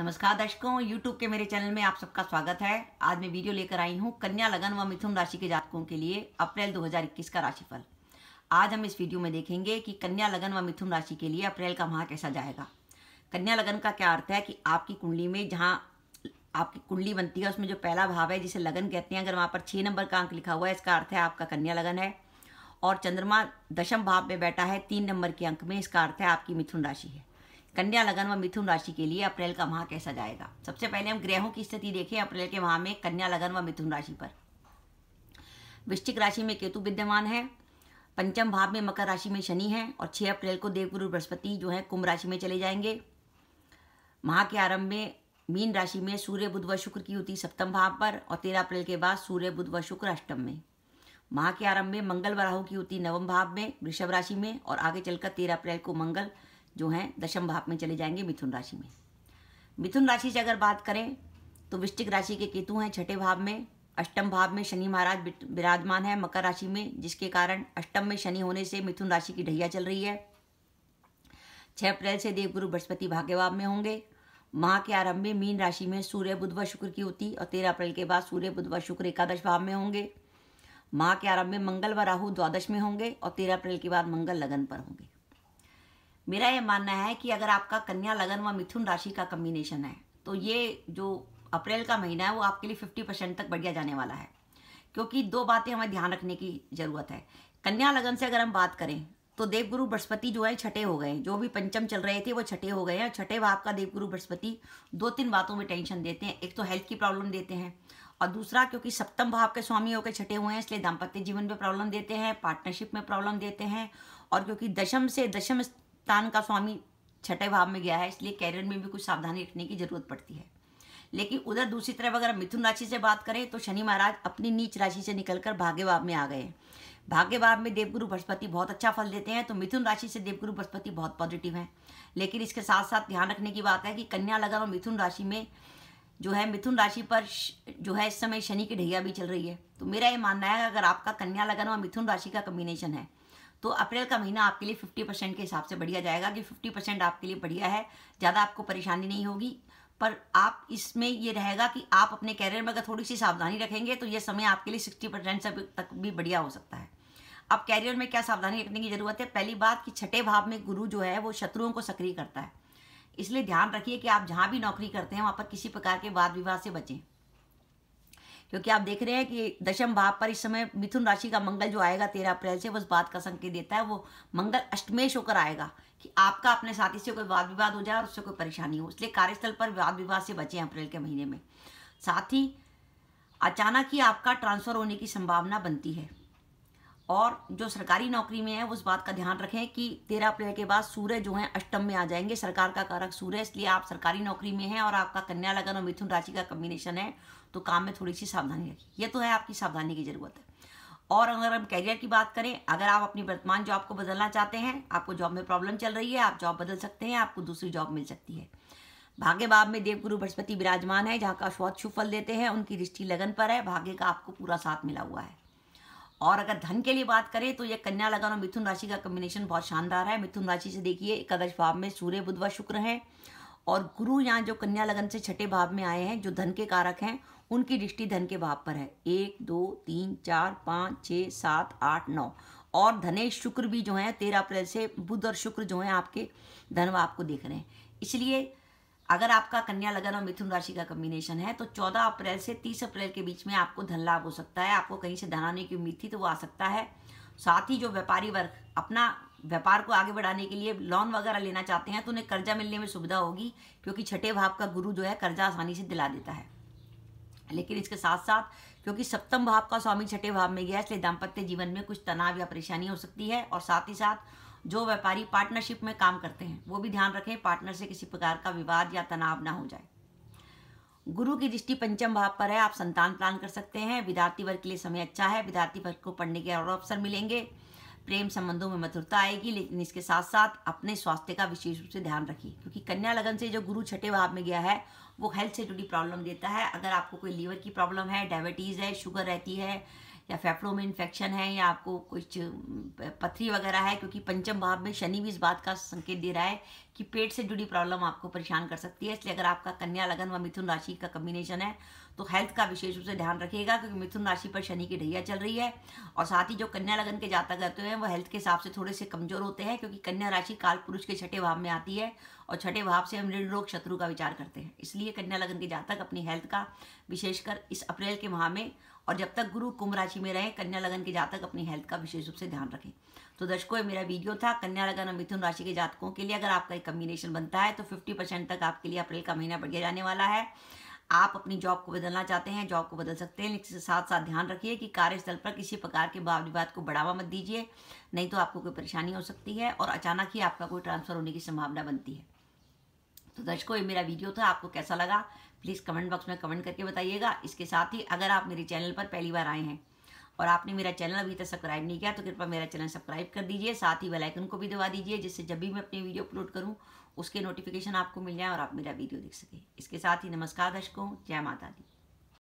नमस्कार दर्शकों YouTube के मेरे चैनल में आप सबका स्वागत है आज मैं वीडियो लेकर आई हूँ कन्या लगन व मिथुन राशि के जातकों के लिए अप्रैल 2021 का राशिफल आज हम इस वीडियो में देखेंगे कि कन्या लगन व मिथुन राशि के लिए अप्रैल का माह कैसा जाएगा कन्या लगन का क्या अर्थ है कि आपकी कुंडली में जहाँ आपकी कुंडली बनती है उसमें जो पहला भाव है जिसे लगन कहते हैं अगर वहाँ पर छः नंबर का अंक लिखा हुआ है इसका अर्थ है आपका कन्या लगन है और चंद्रमा दशम भाव में बैठा है तीन नंबर के अंक में इसका अर्थ है आपकी मिथुन राशि है कन्या लगन व मिथुन राशि के लिए अप्रैल का माह कैसा जाएगा सबसे पहले हम ग्रहों की स्थिति देखें अप्रैल के माह में कन्या लगन व मिथुन राशि पर वृश्चिक राशि में केतु विद्यमान है पंचम भाव में मकर राशि में शनि है और 6 अप्रैल को देवगुरु बृहस्पति जो है कुंभ राशि में चले जाएंगे माह के आरंभ में मीन राशि में सूर्य बुध व शुक्र की युति सप्तम भाव पर और तेरह अप्रैल के बाद सूर्य बुध व शुक्र अष्टम में माह के आरंभ में मंगल व राहु की युति नवम भाव में वृषभ राशि में और आगे चलकर तेरह अप्रैल को मंगल जो हैं दशम भाव में चले जाएंगे मिथुन राशि में मिथुन राशि से अगर बात करें तो वृश्चिक राशि के केतु हैं छठे भाव में अष्टम भाव में शनि महाराज विराजमान है मकर राशि में जिसके कारण अष्टम में शनि होने से मिथुन राशि की ढैया चल रही है छः अप्रैल से देवगुरु बृहस्पति भाग्य भाव में होंगे माह के आरंभ में मीन राशि में सूर्य बुध व शुक्र की होती और तेरह अप्रैल के बाद सूर्य बुध व शुक्र एकादश भाव में होंगे माह के आरंभ में मंगल व राहु द्वादश में होंगे और तेरह अप्रैल के बाद मंगल लगन पर होंगे मेरा ये मानना है कि अगर आपका कन्या लगन व मिथुन राशि का कम्बिनेशन है तो ये जो अप्रैल का महीना है वो आपके लिए फिफ्टी परसेंट तक बढ़िया जाने वाला है क्योंकि दो बातें हमें ध्यान रखने की ज़रूरत है कन्या लगन से अगर हम बात करें तो देवगुरु बृहस्पति जो है छठे हो गए जो भी पंचम चल रहे थे वो छठे हो गए हैं छठे भाव का देवगुरु बृहस्पति दो तीन बातों में टेंशन देते हैं एक तो हेल्थ की प्रॉब्लम देते हैं और दूसरा क्योंकि सप्तम भाव के स्वामी होकर छठे हुए हैं इसलिए दाम्पत्य जीवन में प्रॉब्लम देते हैं पार्टनरशिप में प्रॉब्लम देते हैं और क्योंकि दशम से दशम स्थान का स्वामी छठे भाव में गया है इसलिए कैरियर में भी कुछ सावधानी रखने की जरूरत पड़ती है लेकिन उधर दूसरी तरफ अगर मिथुन राशि से बात करें तो शनि महाराज अपनी नीच राशि से निकलकर भाग्य भाव में आ गए हैं भाग्य भाव में देवगुरु बृहस्पति बहुत अच्छा फल देते हैं तो मिथुन राशि से देवगुरु बृहस्पति बहुत पॉजिटिव है लेकिन इसके साथ साथ ध्यान रखने की बात है कि कन्या लगा और मिथुन राशि में जो है मिथुन राशि पर जो है इस समय शनि की ढैया भी चल रही है तो मेरा ये मानना है अगर आपका कन्या लगन और मिथुन राशि का कम्बिनेशन है तो अप्रैल का महीना आपके लिए फिफ्टी परसेंट के हिसाब से बढ़िया जाएगा कि फिफ्टी परसेंट आपके लिए बढ़िया है ज़्यादा आपको परेशानी नहीं होगी पर आप इसमें ये रहेगा कि आप अपने कैरियर में अगर थोड़ी सी सावधानी रखेंगे तो ये समय आपके लिए सिक्सटी परसेंट से तक भी बढ़िया हो सकता है अब कैरियर में क्या सावधानी रखने की ज़रूरत है पहली बात कि छठे भाव में गुरु जो है वो शत्रुओं को सक्रिय करता है इसलिए ध्यान रखिए कि आप जहाँ भी नौकरी करते हैं वहाँ पर किसी प्रकार के वाद विवाद से बचें क्योंकि आप देख रहे हैं कि दशम भाव पर इस समय मिथुन राशि का मंगल जो आएगा तेरह अप्रैल से वो उस बात का संकेत देता है वो मंगल अष्टमेश होकर आएगा कि आपका अपने साथी से कोई वाद विवाद हो जाए और उससे कोई परेशानी हो इसलिए कार्यस्थल पर वाद विवाद से बचे अप्रैल के महीने में साथ ही अचानक ही आपका ट्रांसफर होने की संभावना बनती है और जो सरकारी नौकरी में है उस बात का ध्यान रखें कि तेरह अप्रैल के बाद सूर्य जो है अष्टम में आ जाएंगे सरकार का कारक सूर्य इसलिए आप सरकारी नौकरी में हैं और आपका कन्या लगन और मिथुन राशि का कम्बिनेशन है तो काम में थोड़ी सी सावधानी रखिए ये तो है आपकी सावधानी की ज़रूरत है और अगर हम कैरियर की बात करें अगर आप अपनी वर्तमान जॉब को बदलना चाहते हैं आपको जॉब में प्रॉब्लम चल रही है आप जॉब बदल सकते हैं आपको दूसरी जॉब मिल सकती है भाग्य बाब में देवगुरु बृहस्पति विराजमान है जहाँ का शौच फल देते हैं उनकी दृष्टि लगन पर है भाग्य का आपको पूरा साथ मिला हुआ है और अगर धन के लिए बात करें तो यह कन्या लगन और मिथुन राशि का कम्बिनेशन बहुत शानदार है मिथुन राशि से देखिए एकादश भाव में सूर्य बुध व शुक्र है और गुरु यहाँ जो कन्या लगन से छठे भाव में आए हैं जो धन के कारक हैं उनकी दृष्टि धन के भाव पर है एक दो तीन चार पाँच छः सात आठ नौ और धनेश शुक्र भी जो हैं तेरह अप्रैल से बुध और शुक्र जो हैं आपके धन आपको देख रहे हैं इसलिए अगर आपका कन्या लगन और मिथुन राशि का कम्बिनेशन है तो 14 अप्रैल से 30 अप्रैल के बीच में आपको धन लाभ हो सकता है आपको कहीं से धन आने की उम्मीद थी तो वो आ सकता है साथ ही जो व्यापारी वर्ग अपना व्यापार को आगे बढ़ाने के लिए लोन वगैरह लेना चाहते हैं तो उन्हें कर्जा मिलने में सुविधा होगी क्योंकि छठे भाव का गुरु जो है कर्जा आसानी से दिला देता है लेकिन इसके साथ साथ क्योंकि सप्तम भाव का स्वामी छठे भाव में गया इसलिए दाम्पत्य जीवन में कुछ तनाव या परेशानी हो सकती है और साथ ही साथ जो व्यापारी पार्टनरशिप में काम करते हैं वो भी ध्यान रखें पार्टनर से किसी प्रकार का विवाद या तनाव ना हो जाए गुरु की दृष्टि पंचम भाव पर है आप संतान प्लान कर सकते हैं विद्यार्थी वर्ग के लिए समय अच्छा है विद्यार्थी वर्ग को पढ़ने के और अवसर मिलेंगे प्रेम संबंधों में मधुरता आएगी लेकिन इसके साथ साथ अपने स्वास्थ्य का विशेष रूप से ध्यान रखिए क्योंकि कन्या लगन से जो गुरु छठे भाव में गया है वो हेल्थ से जुड़ी प्रॉब्लम देता है अगर आपको कोई लीवर की प्रॉब्लम है डायबिटीज़ है शुगर रहती है या फेफड़ों में इन्फेक्शन है या आपको कुछ पथरी वगैरह है क्योंकि पंचम भाव में शनि भी इस बात का संकेत दे रहा है कि पेट से जुड़ी प्रॉब्लम आपको परेशान कर सकती है इसलिए अगर आपका कन्या लगन व मिथुन राशि का कम्बिनेशन है तो हेल्थ का विशेष रूप से ध्यान रखिएगा क्योंकि मिथुन राशि पर शनि की ढैया चल रही है और साथ ही जो कन्या लगन के जाता करते हैं वो हेल्थ के हिसाब से थोड़े से कमजोर होते हैं क्योंकि कन्या राशि काल पुरुष के छठे भाव में आती है और छठे भाव से हम ऋण रोग शत्रु का विचार करते हैं इसलिए कन्या लगन के जातक अपनी हेल्थ का विशेषकर इस अप्रैल के माह में और जब तक गुरु कुंभ राशि में रहें कन्या लगन के जातक अपनी हेल्थ का विशेष रूप से ध्यान रखें तो दर्शकों ये मेरा वीडियो था कन्या लगन और मिथुन राशि के जातकों के लिए अगर आपका एक कम्बिनेशन बनता है तो फिफ्टी परसेंट तक आपके लिए अप्रैल का महीना बढ़ गया जाने वाला है आप अपनी जॉब को बदलना चाहते हैं जॉब को बदल सकते हैं लेकिन साथ साथ ध्यान रखिए कि कार्यस्थल पर किसी प्रकार के वाद विवाद को बढ़ावा मत दीजिए नहीं तो आपको कोई परेशानी हो सकती है और अचानक ही आपका कोई ट्रांसफर होने की संभावना बनती है तो दर्शकों ये मेरा वीडियो था आपको कैसा लगा प्लीज़ कमेंट बॉक्स में कमेंट करके बताइएगा इसके साथ ही अगर आप मेरे चैनल पर पहली बार आए हैं और आपने मेरा चैनल अभी तक सब्सक्राइब नहीं किया तो कृपया मेरा चैनल सब्सक्राइब कर दीजिए साथ ही बेलाइकन को भी दबा दीजिए जिससे जब भी मैं अपनी वीडियो अपलोड करूँ उसके नोटिफिकेशन आपको मिल जाए और आप मेरा वीडियो देख सकें इसके साथ ही नमस्कार दर्शकों जय माता दी